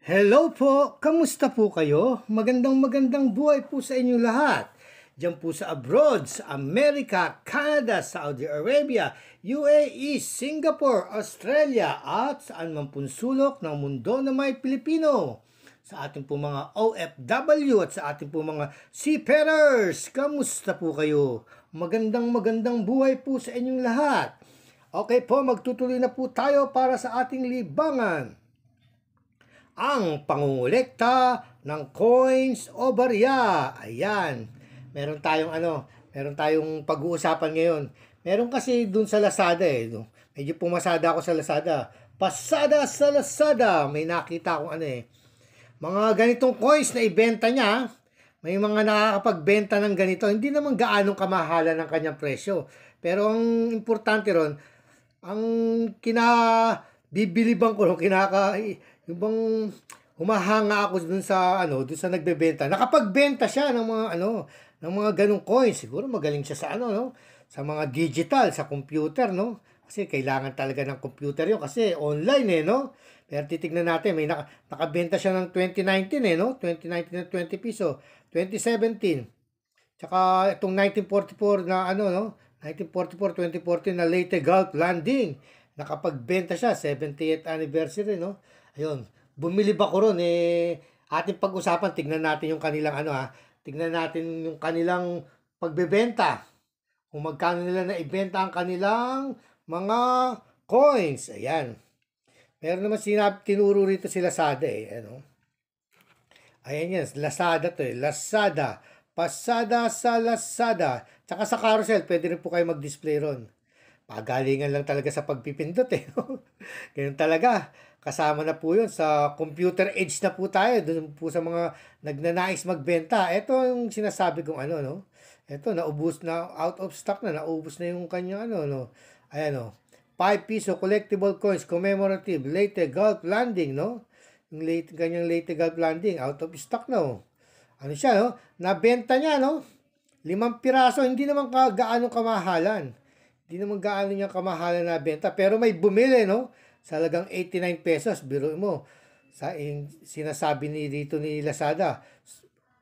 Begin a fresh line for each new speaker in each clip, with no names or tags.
Hello po! Kamusta po kayo? Magandang magandang buhay po sa inyo lahat. Diyan po sa abroad, sa Amerika, Canada, Saudi Arabia, UAE, Singapore, Australia at sa anumang punsulok ng mundo na may Pilipino. Sa ating po mga OFW at sa ating po mga seafarers, kamusta po kayo? Magandang magandang buhay po sa inyong lahat. Okay po, magtutuloy na po tayo para sa ating libangan ang pangungulekta ng coins o barya. Ayan. Meron tayong ano, meron tayong pag-uusapan ngayon. Meron kasi dun sa Lazada eh. Medyo pumasada ako sa Lazada. Pasada sa Lazada. May nakita akong ano eh. Mga ganitong coins na ibenta niya, may mga nakakapagbenta ng ganito, hindi naman gaano kamahalan ang kanyang presyo. Pero ang importante ron, ang kina bibiliban ko, kinaka yung bang humahanga ako dun sa ano, dun sa nagbebenta. Nakapagbenta siya ng mga ano, ng mga ganung coins. Siguro magaling siya sa ano, no? Sa mga digital, sa computer, no? Kasi kailangan talaga ng computer 'yon kasi online eh, no? Pero titingnan natin, may naka, nakabenta siya ng 2019 eh, no? 2019 na 20 piso, 2017. Tsaka itong 1944 na ano, no? 1944, 2014 na Leyte Gulf Landing. Nakapagbenta siya, 78th anniversary, no? Ayun, bumili ba ko ron eh ating pag-usapan, tignan natin yung kanilang ano ha, ah, tignan natin yung kanilang pagbebenta. Kung magkano nila na ibenta ang kanilang mga coins. Ayan. Meron naman sinab tinuro rito si Lazada eh, ano. Ayan yan, Lazada to eh. Lazada. Pasada sa Lazada. Tsaka sa carousel, pwede rin po kayo mag-display ron pagalingan lang talaga sa pagpipindot eh. Ganyan talaga. Kasama na po yun sa computer age na po tayo. Doon po sa mga nagnanais magbenta. Ito yung sinasabi kong ano, no? Ito, naubos na, out of stock na, naubos na yung kanya, ano, no? Ayan, no? 5 piso collectible coins, commemorative, late Gulf landing, no? Yung late, ganyang late Gulf landing, out of stock na, no? Oh. Ano siya, no? Nabenta niya, no? Limang piraso, hindi naman ka, gaano kamahalan Di naman gaano niya kamahalan na benta. Pero may bumili, no? Sa lagang 89 pesos, biro mo. Sa in, sinasabi ni dito ni Lazada,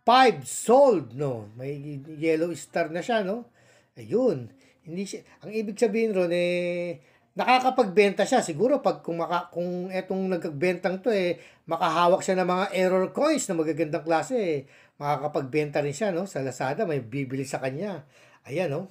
5 sold, no? May yellow star na siya, no? Ayun. Hindi siya, ang ibig sabihin ron, eh, nakakapagbenta siya siguro pag kung maka, kung etong nagkagbentang to eh makahawak siya ng mga error coins na magagandang klase eh, makakapagbenta rin siya no sa Lazada may bibili sa kanya ayan no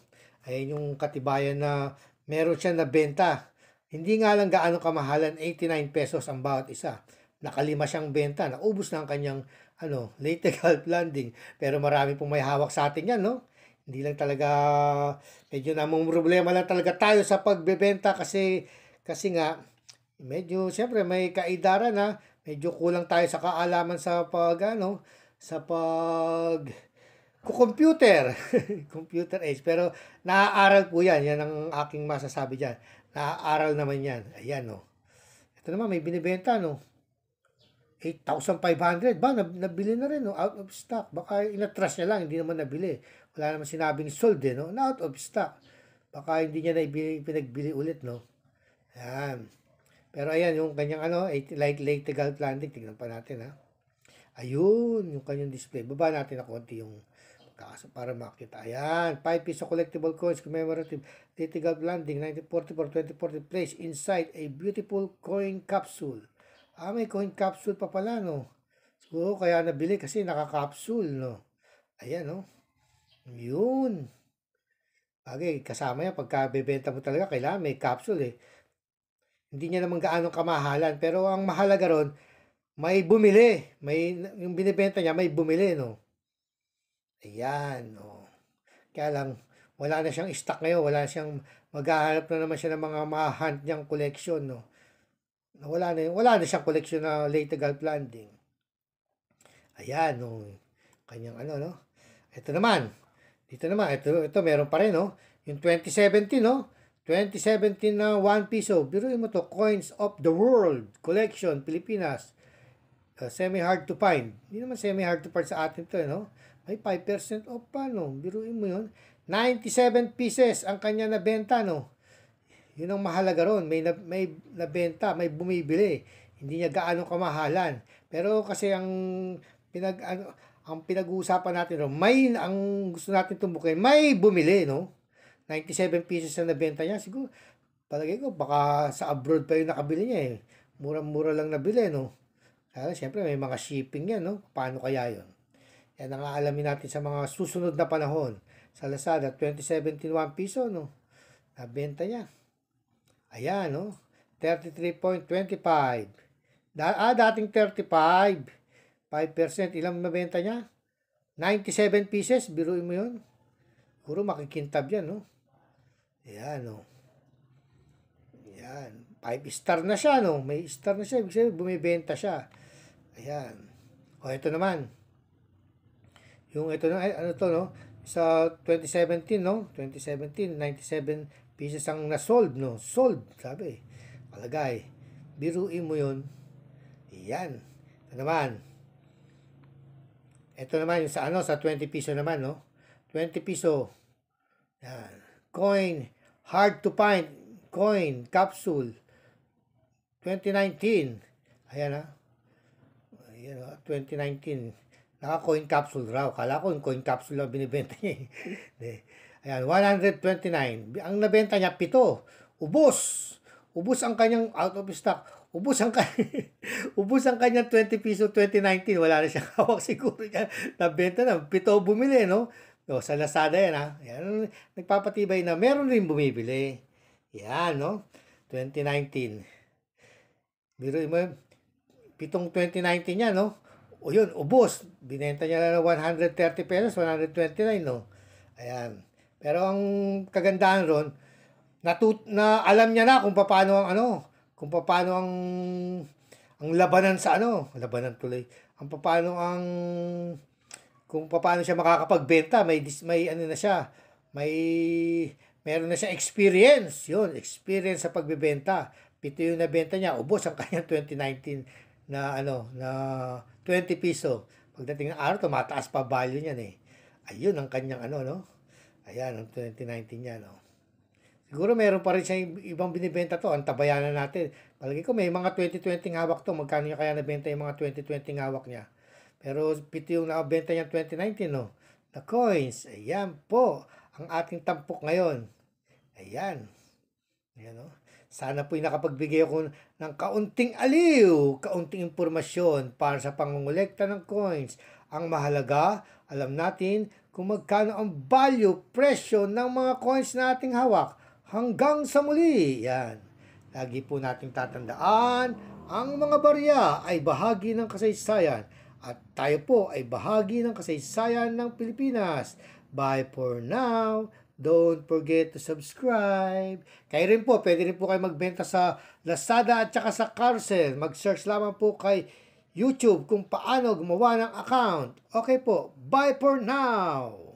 Ayan yung katibayan na meron siya na benta. Hindi nga lang gaano kamahalan, 89 pesos ang bawat isa. Nakalima siyang benta, naubos na ang kanyang ano, late help landing. Pero marami pong may hawak sa atin yan, no? Hindi lang talaga, medyo namang problema lang talaga tayo sa pagbebenta kasi, kasi nga, medyo, siyempre, may kaidara na, medyo kulang tayo sa kaalaman sa pag, ano, sa pag, computer, computer age. Pero naaaral po yan. Yan ang aking masasabi dyan. Naaaral naman yan. Ayan, no. Oh. Ito naman, may binibenta, no. 8,500. Ba, nabili na rin, no? Out of stock. Baka inatras niya lang, hindi naman nabili. Wala naman sinabing sold, eh, no? Na out of stock. Baka hindi niya naibili, pinagbili ulit, no? Ayan. Pero ayan, yung kanyang ano, light Lake Tegal Atlantic, tignan pa natin, ha? Ayun, yung kanyang display. Baba natin na konti yung kaso para makita. Ayan, 5 piso collectible coins commemorative Titigal Landing 1944 2040 place inside a beautiful coin capsule. Ah, may coin capsule pa pala, no? Siguro kaya nabili kasi nakakapsule, no? Ayan, no? Yun. Bagay, kasama yan. Pagka bebenta mo talaga, kailangan may capsule, eh. Hindi niya naman gaano kamahalan. Pero ang mahalaga ron, may bumili. May, yung binibenta niya, may bumili, no? Ayan, o. Oh. Kaya lang, wala na siyang stock ngayon, wala na siyang, maghahanap na naman siya ng mga ma-hunt niyang collection, no. Oh. Wala na, wala na siyang collection na late lategal landing. Ayan, no. Oh. Kanyang ano, no. Ito naman, dito naman, ito, ito meron pa rin, no. Oh. Yung 2017, no. 2017 na 1 piso. Biruin mo to, Coins of the World Collection, Pilipinas. Uh, semi-hard to find. Hindi naman semi-hard to find sa atin to, eh, no? Ay, 5% off pa, no? Biruin mo yun. 97 pieces ang kanya na benta no? Yun ang mahalaga ron. May, na, may nabenta, may bumibili. Hindi niya gaano kamahalan. Pero kasi ang pinag ano, ang pinag-uusapan natin ron, may ang gusto natin tumbukin, may bumili, no? 97 pieces ang nabenta niya. Siguro, palagay ko, baka sa abroad pa yung nakabili niya eh. Murang-mura lang nabili, no? Kaya siyempre may mga shipping yan, no? Paano kaya yon yan ang aalamin natin sa mga susunod na panahon. Sa Lazada, 2017, 1 piso, no? Nabenta niya. Ayan, no? 33.25. Da ah, dating 35. 5%. Ilang mabenta niya? 97 pieces. Biruin mo yun. Puro makikintab yan, no? Ayan, no? Ayan. 5 star na siya, no? May star na siya. Ibig sabihin, bumibenta siya. Ayan. O, ito naman. Yung ito na, ano to, no? Sa 2017, no? 2017, 97 pieces ang na-solve, no? Sold, sabi. Alagay. Biruin mo yun. Yan. Ito naman. Ito naman yung sa ano, sa 20 piso naman, no? 20 piso. Yan. Coin. Hard to find. Coin. Capsule. 2019. Ayan, ha? Ayan, ha? 2019. Naka-coin capsule raw. Kala ko yung coin capsule lang binibenta niya. Eh. Ayan, 129. Ang nabenta niya, pito. Ubus. Ubus ang kanyang out of stock. Ubus ang, kanyang, ubus ang kanyang 20 piso 2019. Wala na siyang hawak siguro niya. Nabenta na. Pito bumili, no? No, sa Lazada yan, ha? Yan, nagpapatibay na meron rin bumibili. Yan, no? 2019. Biro mo, pitong 2019 niya, no? O yun, ubos. Binenta niya na 130 pesos, 129, no? Ayan. Pero ang kagandahan ron, natut na alam niya na kung paano ang ano, kung paano ang ang labanan sa ano, labanan tuloy. Ang paano ang kung paano siya makakapagbenta, may may ano na siya, may meron na siya experience, yun, experience sa pagbebenta. Pito yung nabenta niya, ubos ang kanyang 2019 na ano, na 20 piso. Pagdating ng araw, tumataas pa value niyan eh. Ayun ang kanyang ano, no? Ayan, ang 2019 niya, no? Siguro meron pa rin siyang ibang binibenta to. Ang tabayanan natin. Palagi ko may mga 2020 hawak to. Magkano niya kaya nabenta yung mga 2020 hawak niya? Pero pito yung nakabenta niya 2019, no? The coins. Ayan po. Ang ating tampok ngayon. Ayan. Ayan, no? Sana po'y nakapagbigay ako ng kaunting aliw, kaunting impormasyon para sa pangungulekta ng coins. Ang mahalaga, alam natin kung magkano ang value, presyo ng mga coins na ating hawak. Hanggang sa muli, yan. Lagi po nating tatandaan, ang mga barya ay bahagi ng kasaysayan at tayo po ay bahagi ng kasaysayan ng Pilipinas. Bye for now. Don't forget to subscribe. Kayo rin po, pwede rin po kayo magbenta sa Lazada at saka sa Carousel. Mag-search lamang po kay YouTube kung paano gumawa ng account. Okay po, bye for now!